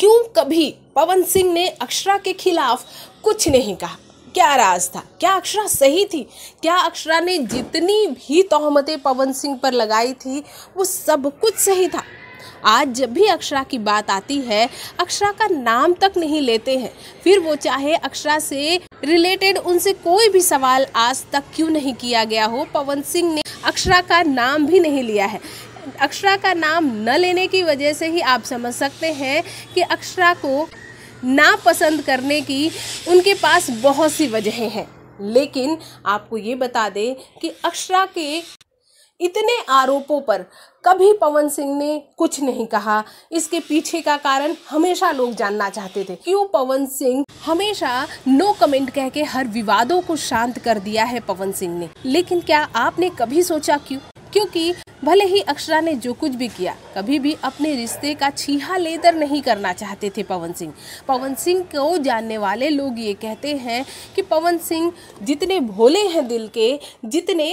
क्यों कभी पवन सिंह ने अक्षरा के खिलाफ कुछ नहीं कहा क्या राज था क्या अक्षरा सही थी क्या अक्षरा ने जितनी भी तोहमतें पवन सिंह पर लगाई थी वो सब कुछ सही था आज जब भी अक्षरा की बात आती है अक्षरा का नाम तक नहीं लेते हैं फिर वो चाहे अक्षरा से रिलेटेड उनसे कोई भी सवाल आज तक क्यों नहीं किया गया हो पवन सिंह ने अक्षरा का नाम भी नहीं लिया है अक्षरा का नाम न लेने की वजह से ही आप समझ सकते हैं कि अक्षरा को पसंद करने की उनके पास बहुत सी वजहें हैं लेकिन आपको ये बता दें कि अक्षरा के इतने आरोपों पर कभी पवन सिंह ने कुछ नहीं कहा इसके पीछे का कारण हमेशा लोग जानना चाहते थे क्यों पवन सिंह हमेशा नो कमेंट कह के हर विवादों को शांत कर दिया है पवन सिंह ने लेकिन क्या आपने कभी सोचा क्यों क्योंकि भले ही अक्षरा ने जो कुछ भी किया कभी भी अपने रिश्ते का छीहा लेदर नहीं करना चाहते थे पवन सिंह पवन सिंह को जानने वाले लोग ये कहते हैं कि पवन सिंह जितने भोले हैं दिल के जितने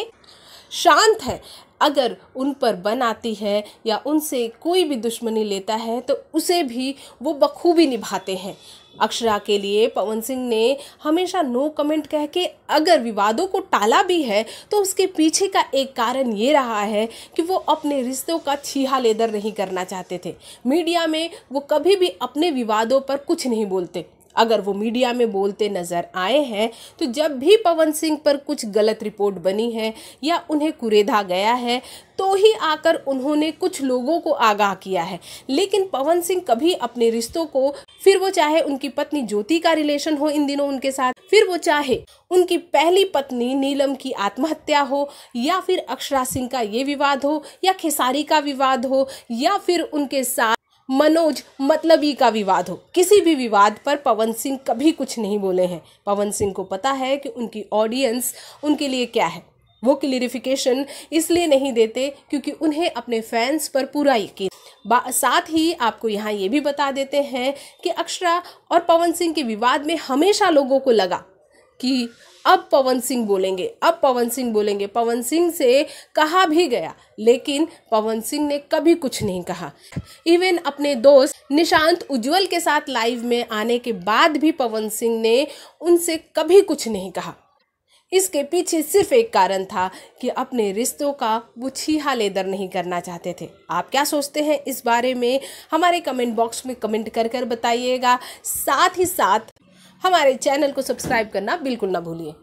शांत हैं अगर उन पर बन आती है या उनसे कोई भी दुश्मनी लेता है तो उसे भी वो बखूबी निभाते हैं अक्षरा के लिए पवन सिंह ने हमेशा नो कमेंट कह के अगर विवादों को टाला भी है तो उसके पीछे का एक कारण ये रहा है कि वो अपने रिश्तों का छीहा लेदर नहीं करना चाहते थे मीडिया में वो कभी भी अपने विवादों पर कुछ नहीं बोलते अगर वो मीडिया में बोलते नज़र आए हैं तो जब भी पवन सिंह पर कुछ गलत रिपोर्ट बनी है या उन्हें कुरेदा गया है तो ही आकर उन्होंने कुछ लोगों को आगाह किया है लेकिन पवन सिंह कभी अपने रिश्तों को फिर वो चाहे उनकी पत्नी ज्योति का रिलेशन हो इन दिनों उनके साथ फिर वो चाहे उनकी पहली पत्नी नीलम की आत्महत्या हो या फिर अक्षरा सिंह का ये विवाद हो या खेसारी का विवाद हो या फिर उनके साथ मनोज मतलबी का विवाद हो किसी भी विवाद पर पवन सिंह कभी कुछ नहीं बोले हैं पवन सिंह को पता है कि उनकी ऑडियंस उनके लिए क्या है वो क्लियरिफिकेशन इसलिए नहीं देते क्योंकि उन्हें अपने फैंस पर पूरा यकीन साथ ही आपको यहाँ ये भी बता देते हैं कि अक्षरा और पवन सिंह के विवाद में हमेशा लोगों को लगा कि अब पवन सिंह बोलेंगे अब पवन सिंह बोलेंगे पवन सिंह से कहा भी गया लेकिन पवन सिंह ने कभी कुछ नहीं कहा इवन अपने दोस्त निशांत उज्जवल के साथ लाइव में आने के बाद भी पवन सिंह ने उनसे कभी कुछ नहीं कहा इसके पीछे सिर्फ एक कारण था कि अपने रिश्तों का वो छीहा लेदर नहीं करना चाहते थे आप क्या सोचते हैं इस बारे में हमारे कमेंट बॉक्स में कमेंट कर कर बताइएगा साथ ही साथ हमारे चैनल को सब्सक्राइब करना बिल्कुल ना भूलिए